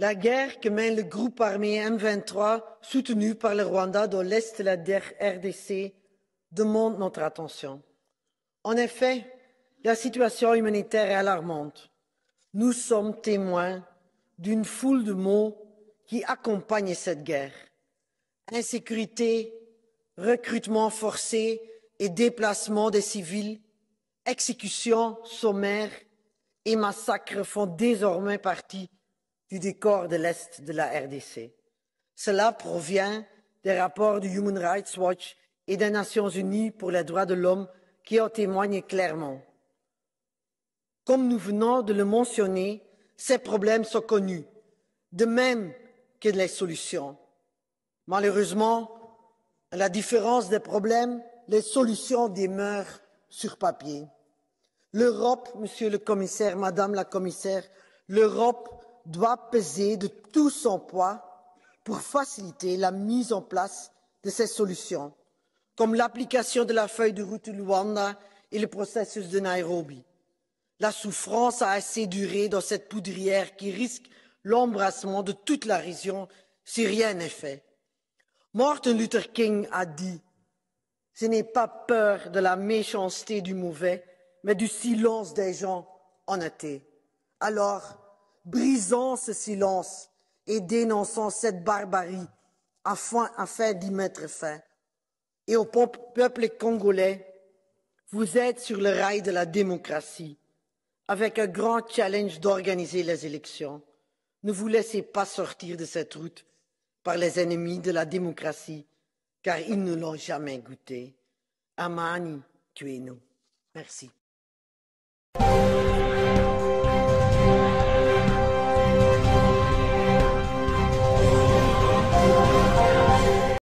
La guerre que mène le groupe armé M23, soutenu par le Rwanda dans l'est de la RDC, demande notre attention. En effet, la situation humanitaire est alarmante. Nous sommes témoins d'une foule de maux qui accompagnent cette guerre. Insécurité, recrutement forcé et déplacement des civils, exécutions sommaires et massacres font désormais partie du décor de l'Est de la RDC. Cela provient des rapports du Human Rights Watch et des Nations Unies pour les droits de l'homme qui en témoignent clairement. Comme nous venons de le mentionner, ces problèmes sont connus, de même que les solutions. Malheureusement, à la différence des problèmes, les solutions demeurent sur papier. L'Europe, monsieur le commissaire, madame la commissaire, l'Europe doit peser de tout son poids pour faciliter la mise en place de ces solutions, comme l'application de la feuille de route Luanda et le processus de Nairobi. La souffrance a assez duré dans cette poudrière qui risque l'embrassement de toute la région si rien n'est fait. Martin Luther King a dit Ce n'est pas peur de la méchanceté du mauvais, mais du silence des gens en été. Alors, brisant ce silence et dénonçant cette barbarie afin, afin d'y mettre fin. Et au peuple congolais, vous êtes sur le rail de la démocratie avec un grand challenge d'organiser les élections. Ne vous laissez pas sortir de cette route par les ennemis de la démocratie, car ils ne l'ont jamais goûté. Amani, es nous Merci.